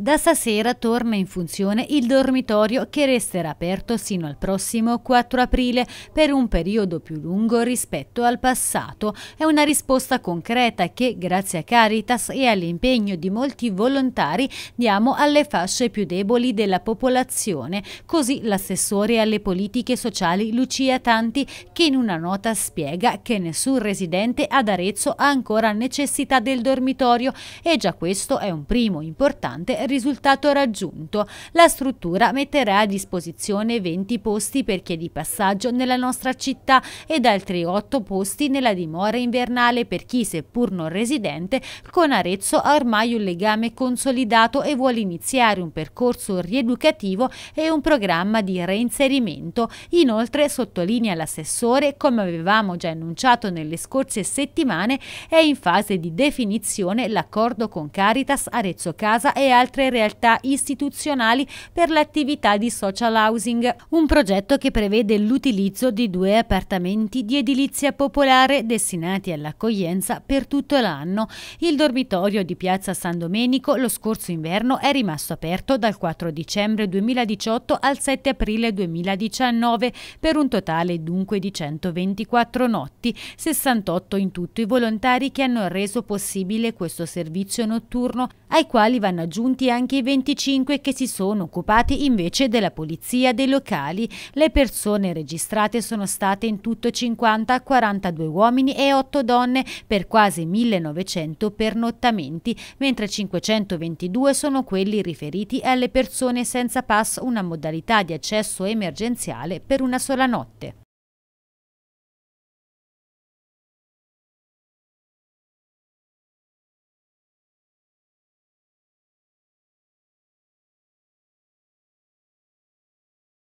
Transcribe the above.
Da stasera torna in funzione il dormitorio che resterà aperto sino al prossimo 4 aprile per un periodo più lungo rispetto al passato. È una risposta concreta che, grazie a Caritas e all'impegno di molti volontari, diamo alle fasce più deboli della popolazione. Così l'assessore alle politiche sociali Lucia Tanti che in una nota spiega che nessun residente ad Arezzo ha ancora necessità del dormitorio e già questo è un primo importante risultato risultato raggiunto. La struttura metterà a disposizione 20 posti per chi è di passaggio nella nostra città ed altri 8 posti nella dimora invernale per chi, seppur non residente, con Arezzo ha ormai un legame consolidato e vuole iniziare un percorso rieducativo e un programma di reinserimento. Inoltre, sottolinea l'assessore, come avevamo già annunciato nelle scorse settimane, è in fase di definizione l'accordo con Caritas, Arezzo Casa e altri altre realtà istituzionali per l'attività di social housing, un progetto che prevede l'utilizzo di due appartamenti di edilizia popolare destinati all'accoglienza per tutto l'anno. Il dormitorio di Piazza San Domenico lo scorso inverno è rimasto aperto dal 4 dicembre 2018 al 7 aprile 2019 per un totale dunque di 124 notti, 68 in tutto i volontari che hanno reso possibile questo servizio notturno, ai quali vanno aggiunti anche i 25 che si sono occupati invece della polizia dei locali. Le persone registrate sono state in tutto 50, 42 uomini e 8 donne per quasi 1900 pernottamenti, mentre 522 sono quelli riferiti alle persone senza pass, una modalità di accesso emergenziale per una sola notte.